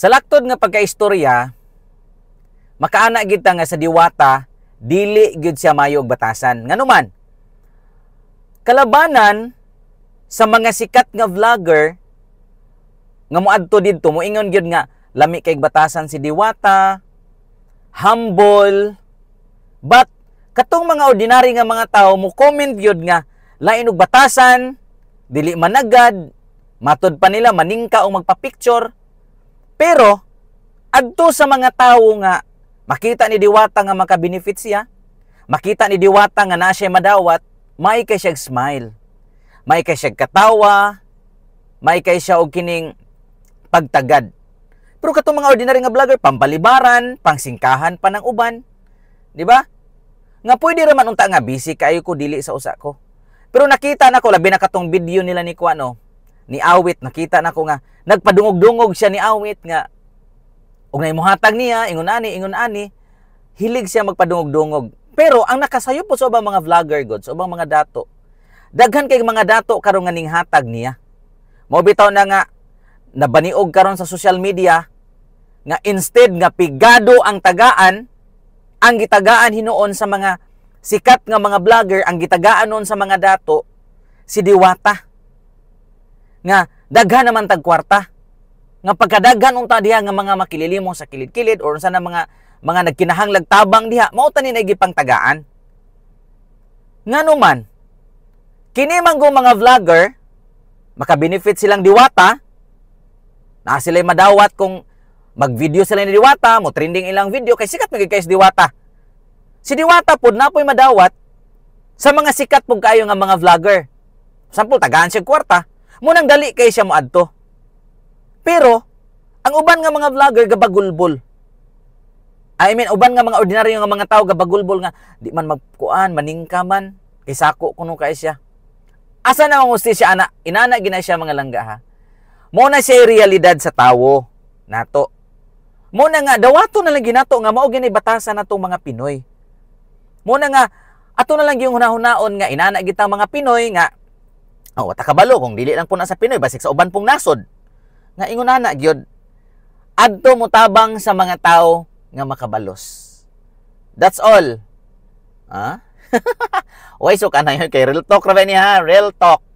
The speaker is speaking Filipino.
Sa laktod nga pagkaistorya, makaana gid nga sa diwata dili gyud siya mayog og batasan. Nganuman, kalabanan sa mga sikat nga vlogger nga muadto didto moingon gyud nga lami kay batasan si diwata, humble, but katong mga ordinary nga mga tao mo comment gyud nga lain og batasan, dili managad, matod pa nila maningka o magpa-picture pero, adto sa mga tao nga, makita ni Diwata nga makabenefit siya, makita ni Diwata nga na siya madawat, may kay siya smile, may kay siya katawa, may kay siya og kining pagtagad. Pero katong mga ordinary nga vlogger, pambalibaran, pangsingkahan panang uban. Di ba? Nga pwede raman unta nga busy kayo ko dili sa usa ko. Pero nakita na ko labi na katong video nila ni Kuano oh ni Awit nakita na ko nga nagpadungog-dungog siya ni Awit nga og nay mohatag niya ingon ani ingon ani hilig siya magpadungog-dungog pero ang nakasayo po sa ubang mga vlogger god ubang mga dato daghan kay mga dato karon nga ning hatag niya mo bitaw na nga nabaniog karon sa social media nga instead nga pigado ang tagaan ang gitagaan hinoon sa mga sikat nga mga vlogger ang gitagaan noon sa mga dato si diwata nga daghan naman tag kwarta nga pagkadaghan unta diha nga mga makilili sa kilid-kilid or unsa na mga mga nagkinahanglag tabang diha mao ta ni nagipang tagaan nganuman kini manggo mga vlogger makabenefit silang diwata na sila madawat kung magvideo sila ni diwata mo trending ilang video kay sikat magigay kay diwata si diwata pud napoy madawat sa mga sikat pug kayo nga mga vlogger sample tagaan siya kwarta Munang dali kay siya maadto. Pero, ang uban nga mga vlogger gabagulbol. I mean, uban nga mga ordinaryo nga mga tao gabagulbol nga di man magkuan, maningka man kay sako kuno kay siya. Asa na ang siya ana? Inana gina siya mga langga ha. Mo na siya realidad sa tawo nato. Mo na nga dawato na lang ginato nga mao gini batasan natong mga Pinoy. Mo na nga ato na lang yung hunahunaon nga inana kita mga Pinoy nga Oh, takabalo kung dili lang po na sa Pinoy basig sa uban pong nasod. Nga ingon na gyud adto mo tabang sa mga tao nga makabalos. That's all. Ha? Huh? Oy, so kanay kay real talk ra ni ha, real talk.